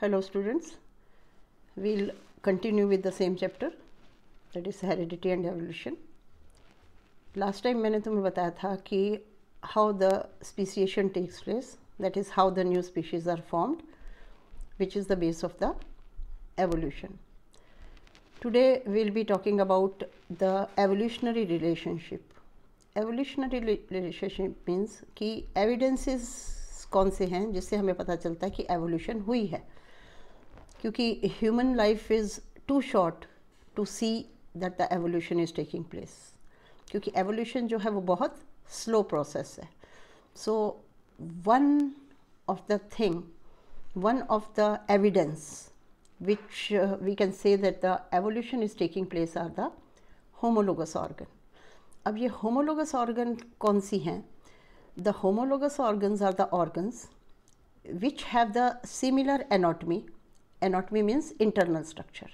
hello students we'll continue with the same chapter that is heredity and evolution last time मैंने तुम्हें बताया था कि how the speciation takes place that is how the new species are formed which is the base of the evolution today we'll be talking about the evolutionary relationship evolutionary relationship means कि evidences कौन से हैं जिससे हमें पता चलता है कि एवोल्यूशन हुई है क्योंकि human life is too short to see that the evolution is taking place क्योंकि एवोल्यूशन जो है वो बहुत स्लो प्रोसेस है so one of the thing one of the evidence which we can say that the evolution is taking place are the homologous organ अब ये homologous organ कौन सी हैं the homologous organ are the organs which have the similar anatomy anatomy means internal structure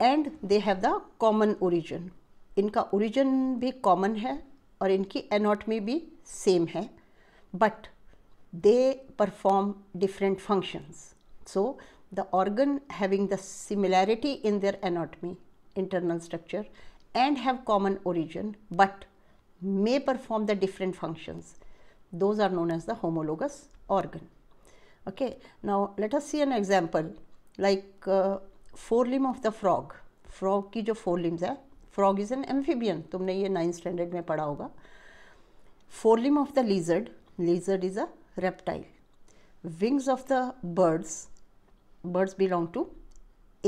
and they have the common origin Inka origin be common है और इनकी anatomy be same है but they perform different functions so the organ having the similarity in their anatomy internal structure and have common origin but may perform the different functions those are known as the homologous organ okay now let us see an example like uh, four limb of the frog frog ki jo four limbs hai frog is an amphibian tumne ye 9th standard mein padha hoga four limb of the lizard lizard is a reptile wings of the birds birds belong to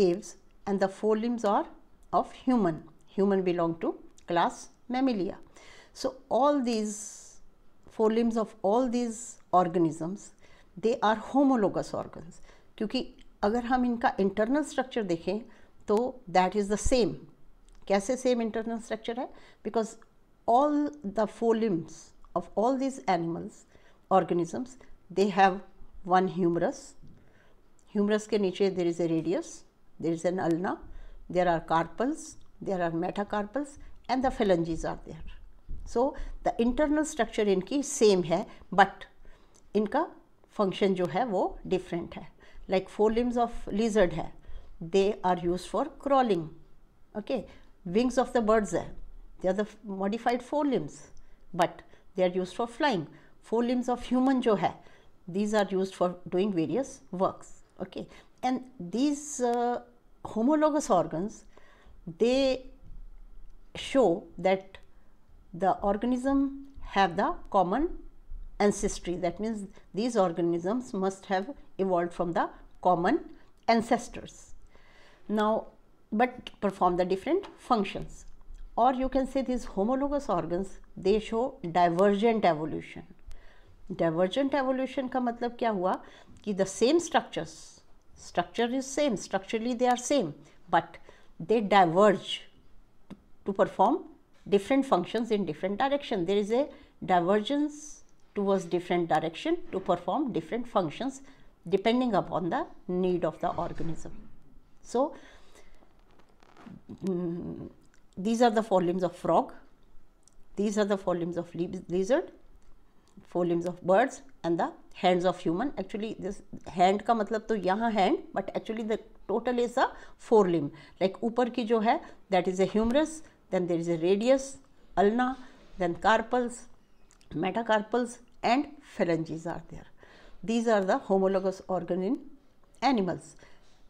aves and the four limbs are of human human belong to class mammalia so all these four limbs of all these organisms they are homologous organs क्योंकि अगर हम इनका internal structure देखें तो that is the same कैसे same internal structure है because all the forelimbs of all these animals organisms they have one humerus humerus के नीचे there is a radius there is an ulna there are carpals there are metacarpals and the phalanges are there so the internal structure इनकी same है but इनका function जो है वो different है like forelimbs of lizard है they are use for crawling okay wings of the birds है they are the modified forelimbs but they are use for flying forelimbs of human जो है these are used for doing various works okay and these uh, homologous organs they show that the organism have the common ancestry. That means these organisms must have evolved from the common ancestors. Now, but perform the different functions or you can say these homologous organs they show divergent evolution. Divergent evolution ka matlab kya hua? कि the same structures structure is same structurally they are same but they diverge to perform different functions in different direction. There is a divergence towards different direction to perform different functions depending upon the need of the organism. So, mm, these are the four limbs of frog, these are the four limbs of lizard, four limbs of birds and the hands of human. Actually, this hand का मतलब तो यहाँ hand, but actually the total is a four limb. Like upper की जो है, that is a humerus, then there is a radius, ulna, then carpals, metacarpals and phalanges are there. These are the homologous organ in animals.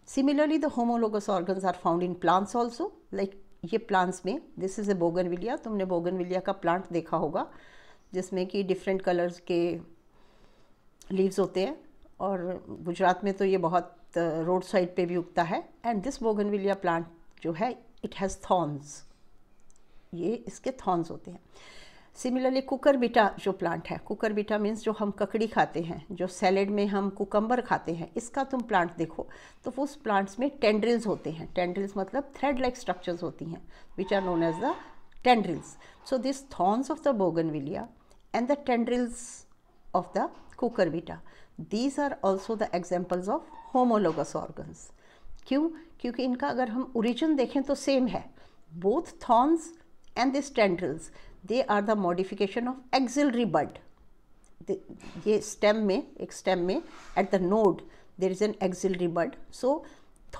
Similarly, the homologous organs are found in plants also. Like ये plants में this is a bougainvillea तुमने bougainvillea का plant देखा होगा जिसमें कि different colors के leaves होते हैं और गुजरात में तो ये बहुत रोड साइड पे भी उगता है एंड दिस बोगनविलिया प्लांट जो है इट हैज़ थॉर्न्स ये इसके थॉर्न्स होते हैं सिमिलरली कुकर बीटा जो प्लांट है कुकर बीटा मीन्स जो हम ककड़ी खाते हैं जो सैलेड में हम कुकम्बर खाते हैं इसका तुम प्लांट देखो तो उस प्लांट्स में टेंड्रिल्स होते हैं टेंड्रिल्स मतलब थ्रेड लाइक स्ट्रक्चर्स होती हैं which are known as the tendrils so this thorns of the bougainvillea and the tendrils of the cucurbita these are also the examples of homologous organs क्यों क्योंकि इनका अगर हम origin देखें तो same है both thorns and this tendrils they are the modification of axillary bud ये stem में एक स्टेम में at the node there is an axillary bud so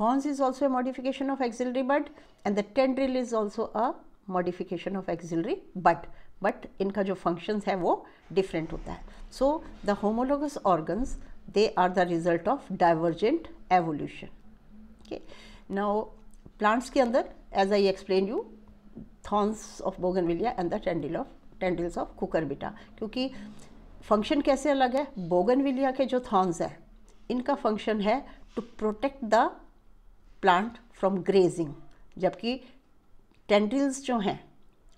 thorns is also a modification of axillary bud and the tendril is also a modification of axillary bud but इनका जो functions है वो different होता है so the homologous organs they are the result of divergent evolution okay now plants के अंदर as I explain you thorns of bougainvillea and the tendril of tendrils of cucurbita क्योंकि function कैसे अलग है बोगनविलिया के जो थॉर्न्स हैं इनका फंक्शन है to protect the plant from grazing जबकि टेंडिल्स जो हैं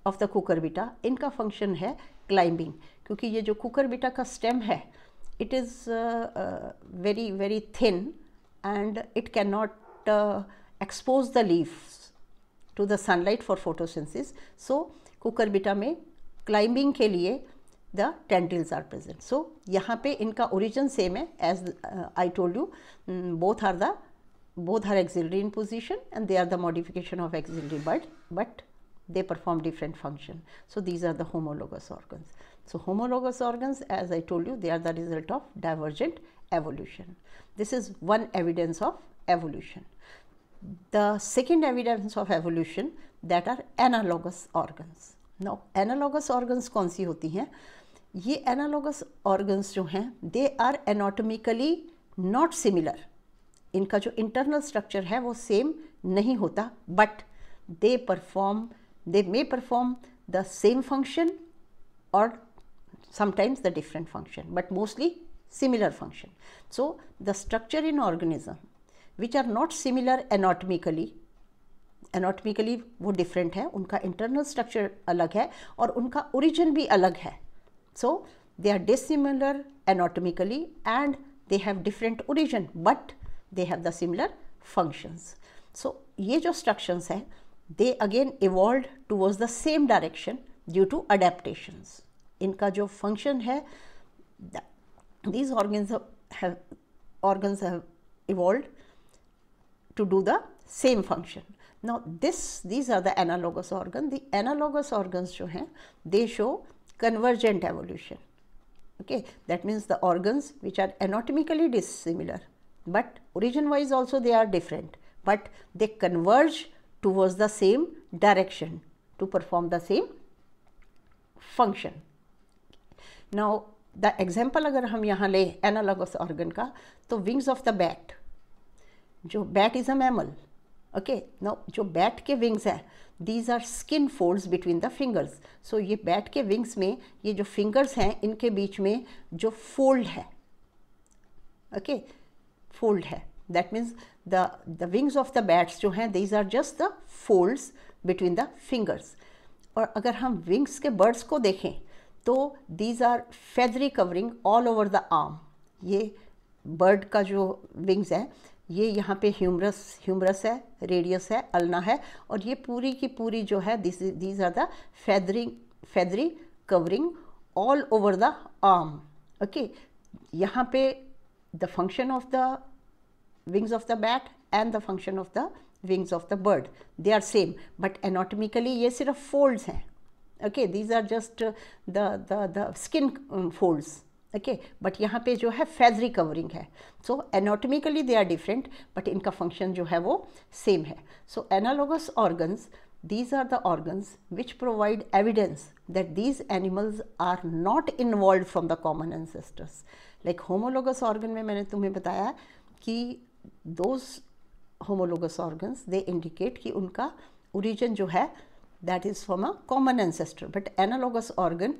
ऑफ द कुकरबिटा इनका फंक्शन है क्लाइंबिंग क्योंकि ये जो कुकरबिटा का स्टेम है it is very very thin and it can not expose the leaves to the sunlight for photosynthesis. So, cucurbita में climbing के the tendrils are present. So, यहाँ पे origin same as uh, I told you mm, both are the both are axillary in position and they are the modification of axillary but but they perform different function. So, these are the homologous organs. So, homologous organs as I told you they are the result of divergent evolution. This is one evidence of evolution. the second evidence of evolution that are analogous organs now analogous organs कौन सी होती हैं ये analogous organs जो हैं they are anatomically not similar इनका जो internal structure है वो सेम नहीं होता but they perform they may perform the same function और sometimes the different function but mostly similar function so the structure in organism which are not similar anatomically anatomically वो different है उनका internal structure अलग है और उनका origin भी अलग है so they are dissimilar anatomically and they have different origin but they have the similar functions so ये जो स्ट्रक्चर्स हैं they again evolve towards the same direction due to adaptations इनका जो फंक्शन है these organs have, organs have to do the same function. Now this, these are the analogous organ. The analogous organs show हैं, they show convergent evolution. Okay, that means the organs which are anatomically dissimilar, but origin wise also they are different, but they converge towards the same direction to perform the same function. Now the example अगर हम यहाँ ले analogous organ का, तो wings of the bat जो bat is a mammal okay no जो bat के wings है these are skin folds between the fingers so ये बैट के विंग्स में ये जो फिंगर्स हैं इनके बीच में जो फोल्ड है ओके फोल्ड है that means the the wings of the bats जो हैं these are just the folds between the fingers और अगर हम विंग्स के बर्ड्स को देखें तो these are feathery covering all over the arm ये बर्ड का जो विंग्स है ये यहाँ पे ह्यूमरस ह्यूमरस है रेडियस है अल्ना है और ये पूरी की पूरी जो है this these are the फैदरिंग फैदरी covering all over the arm okay यहाँ पे the function of the wings of the bat and the function of the wings of the bird they are same but anatomically ये सिर्फ folds हैं okay these are just the skin folds okay but यहाँ पे जो है feathery covering है so anatomically they are different but इनका function जो है वो सेम है so analogous organs these are the organs which provide evidence that these animals are not involve from the common ancestors like homologous organ में मैंने तुम्हें बताया कि those homologous organs they indicate कि उनका ओरिजन जो है that is from a common ancestor but analogous organ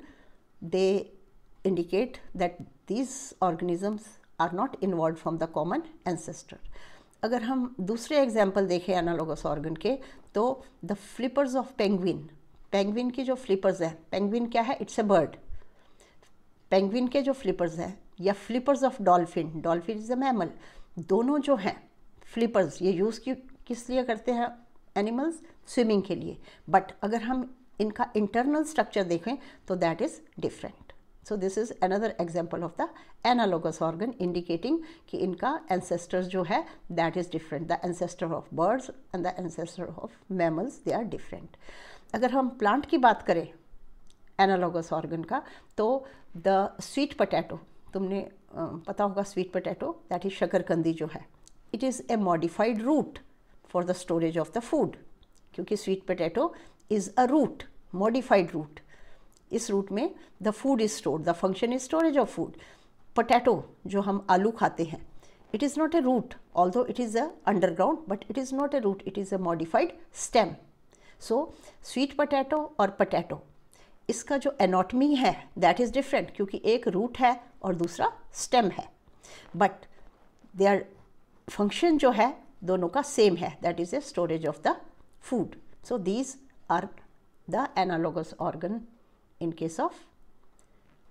they indicate that these organisms are not involved from the common ancestor. अगर हम दूसरे एग्जाम्पल देखें एनालोगस ऑर्गन के तो the flippers of penguin penguin की जो फ्लिपर्स हैं पेंगविन क्या है इट्स ए बर्ड पेंगविन के जो फ्लिपर्स हैं या flippers of dolphin dolphin is a mammal दोनों जो हैं फ्लिपर्स ये यूज़ क्यों किस लिए करते हैं एनिमल्स स्विमिंग के लिए बट अगर हम इनका इंटरनल स्ट्रक्चर देखें तो that is different so this is another example of the analogous organ indicating कि इनका एंसेस्टर्स जो है that is different the ancestor of birds and the ancestor of mammals they are different अगर हम plant की बात करें एनालोगस ऑर्गन का तो द स्वीट पटैटो तुमने पता होगा स्वीट पटैटो दैट इज़ शकरकंदी जो है it is a modified root for the storage of the food क्योंकि sweet potato is a root modified root इस रूट में the food is store the function is storage of food potato जो हम आलू खाते हैं is not a root although it is a underground but it is not a root it is a modified stem so sweet potato और potato इसका जो anatomy है that is different क्योंकि एक रूट है और दूसरा स्टेम है बट दे आर फंक्शन जो है दोनों का सेम है that is a storage of the food so these are the analogous organ in case of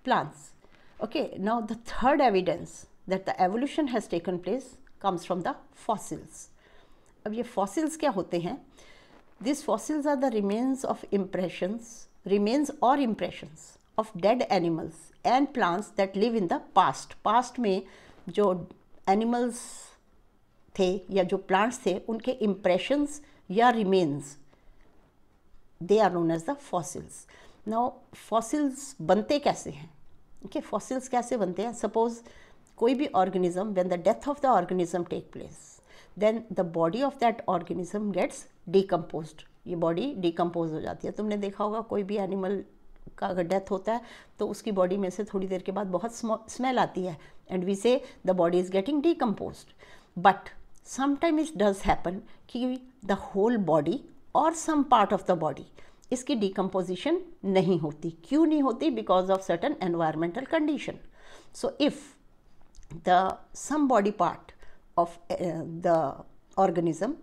plants. Okay, now the third evidence that the evolution has taken place comes from the fossils. ab ye fossils kya hote hain These fossils are the remains of impressions, remains or impressions of dead animals and plants that live in the past. Past mein jo animals थे या जो plants थे उनके impressions या remains. They are known as the fossils. Now fossils बनते कैसे हैं okay okay, fossils कैसे बनते हैं सपोज कोई भी organism when the death of the organism take place then the body of that organism gets decompose ये बॉडी डिकम्पोज हो जाती है तुमने देखा होगा कोई भी एनिमल का अगर डेथ होता है तो उसकी बॉडी में से थोड़ी देर के बाद बहुत स्मेल आती है and we say the body is getting decompose but sometime it does happen कि द होल बॉडी और some part of the body इसकी डिकम्पोजिशन नहीं होती क्यों नहीं होती because of certain environmental condition so if the some body part of the organism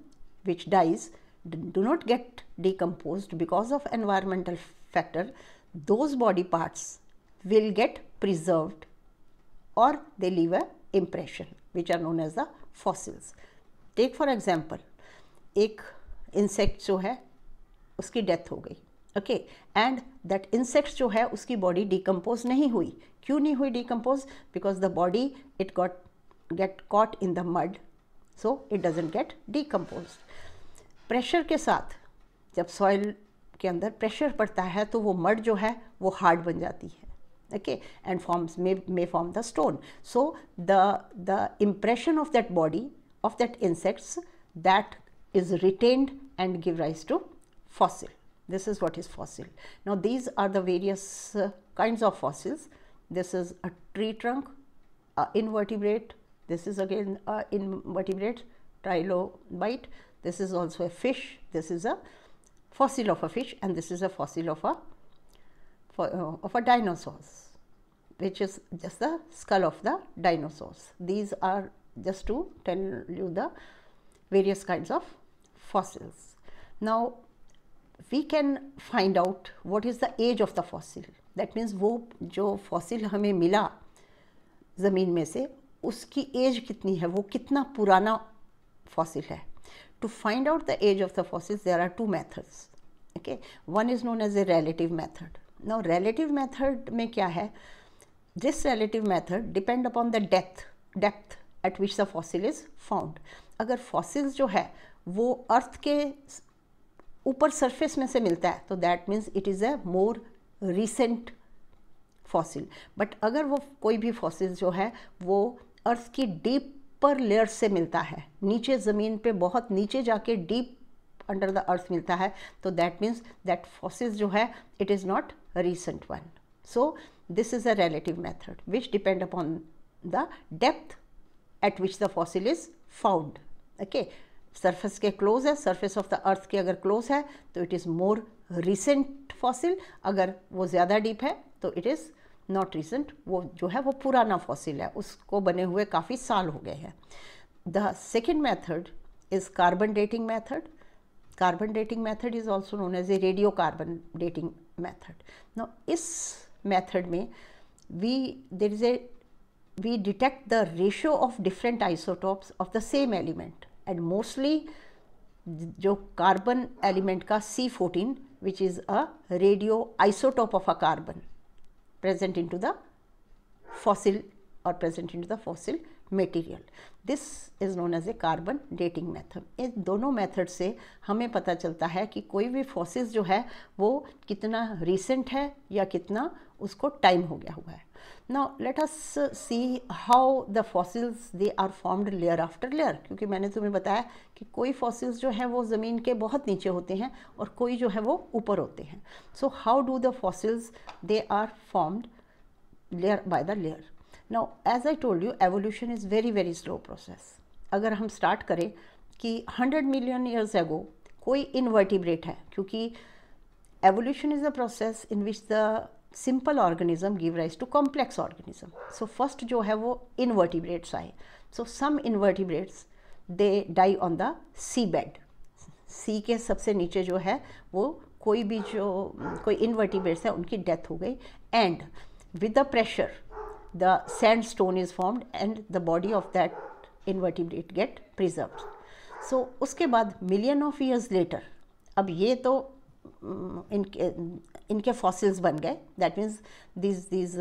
which dies do not get decompose because of environmental factor those body parts will get preserved और they leave a impression which are known as the fossils take for example एक insect जो है उसकी death हो गई okay and that insect जो है उसकी बॉडी डिकम्पोज नहीं हुई क्यों नहीं हुई decompose because the body it got get caught in the mud so it doesn't get decompose pressure के साथ जब सॉइल के अंदर प्रेशर पड़ता है तो वो मड जो है वो हार्ड बन जाती है okay and forms may may form the stone so the the impression of that body of that insects that is retained and give rise to fossil. This is what is fossil. Now these are the various uh, kinds of fossils. This is a tree trunk, invertebrate. This is again invertebrate, trilobite. This is also a fish. This is a fossil of a fish and this is a fossil of a, for, uh, of a dinosaurs which is just the skull of the dinosaurs. These are just to tell you the various kinds of fossils. Now, we can find out what is the age of the fossil that means वो जो fossil हमें मिला ज़मीन में से उसकी as कितनी है वो कितना पुराना फॉसिल है to find out the age of the fossils there are two methods okay one is known as a relative method no relative method में क्या है this relative method depend upon the death depth at which the fossil is found अगर fossils जो है वो अर्थ के ऊपर surface में से मिलता है तो that means it is a more recent fossil but अगर वो कोई भी फॉसिल जो है वो अर्थ की डीप पर लेयर से मिलता है नीचे ज़मीन पे बहुत नीचे जाके डीप अंडर द अर्थ मिलता है तो दैट मीन्स दैट फॉसिल जो है it is not recent one so this is a relative method which depend upon the depth which the fossil is found okay Okay, surface के close है surface of the earth के अगर close है तो it is more recent fossil अगर वो ज़्यादा deep है तो इट इज़ नॉट रिसेंट वो जो है वो पुराना फॉसिल है उसको बने हुए काफ़ी साल हो गए हैं the second method is carbon dating method carbon dating method is also known as a radio carbon dating method न इस मैथड में we there is a we detect the ratio of different isotopes of the same element and mostly जो carbon element का C fourteen which is a radio isotope of a carbon present in to the fossil और present in to the fossil material this is known as a carbon dating method in दोनों method से हमें पता चलता है कि कोई भी फॉसिस जो है वो कितना रिसेंट है या कितना उसको टाइम हो गया हुआ है now let us see how the fossils they are formed layer after layer क्योंकि मैंने तुम्हें बताया कि कोई फॉसिल्स जो हैं वो ज़मीन के बहुत नीचे होते हैं और कोई जो है वो ऊपर होते हैं so how do the fossils they are formed layer by the layer now as I told you evolution is very very slow process अगर हम स्टार्ट करें कि हंड्रेड मिलियन ईयर्स एगो कोई इनवर्टिब्रेट है क्योंकि evolution is a process in which the simple organism give rise to complex organism so first जो है वो इनवर्टिब्रेट्स आए so some invertebrates they die on the sea bed sea के सबसे नीचे जो है वो कोई भी जो कोई इनवर्टिब्रेट्स है उनकी डेथ हो गई and with the pressure the sand stone is formed and the body of that invertebrate get preserve so उसके बाद मिलियन ऑफ ईयर्स लेटर अब ये तो इनके इनके फॉसिल्स बन गए that means this these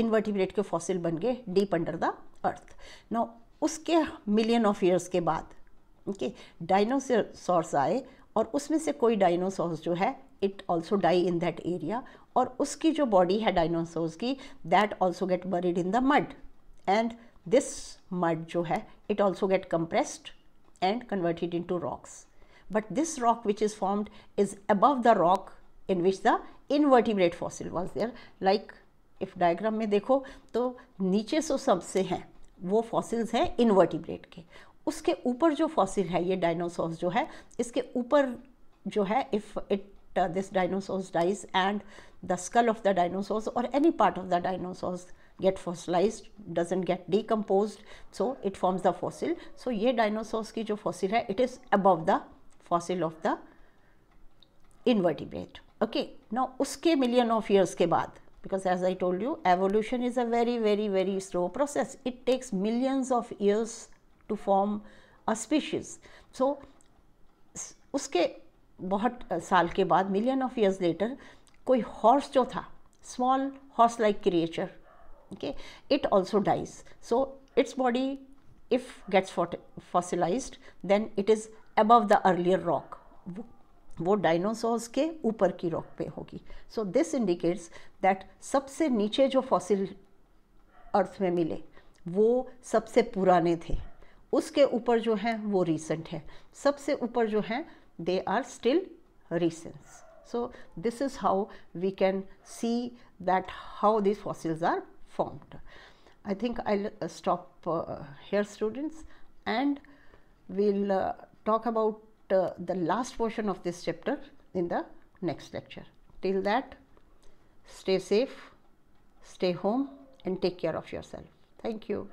invertebrate के फॉसिल बन गए deep under the earth now उसके मिलियन ऑफ ईयर्स के बाद ओके डायनोसॉर्स आए और उसमें से कोई डायनोसॉर्स जो है it also die in that area और उसकी जो बॉडी है डायनोसॉर्स की that also get buried in the mud and this mud जो है it also get compressed and converted in to rocks But this rock which is formed is above the rock in which the invertebrate fossil was there. Like if diagram में देखो तो नीचे सो सबसे हैं वो fossils हैं इन्वर्टिब्रेट के उसके ऊपर जो फॉसिल है ये डायनासोर्स जो है इसके ऊपर जो है it uh, this dinosaurs dies and the skull of the dinosaurs or any part of the dinosaurs get fossilized doesn't get decomposed so it forms the fossil so ye dinosaurs ki jo fossil hai it is above the fossil of the invertebrate okay ना उसके million of years के बाद because as I told you evolution is a very very very slow process it takes millions of years to form a species so उसके बहुत साल के बाद million of years later कोई हॉर्स जो था small horse like creature okay it also dies so its body if gets fossilize then it is above the earlier rock वो dinosaurs के ऊपर की रॉक पे होगी सो दिस इंडिकेट्स दैट सबसे नीचे जो फॉसिल अर्थ में मिले वो सबसे पुराने थे उसके ऊपर जो हैं वो रीसेंट है सबसे ऊपर जो हैं they are still recent so this is how we can see that how this fossils are formed I think I stop here students and we'll talk about uh, the last portion of this chapter in the next lecture. Till that, stay safe, stay home and take care of yourself. Thank you.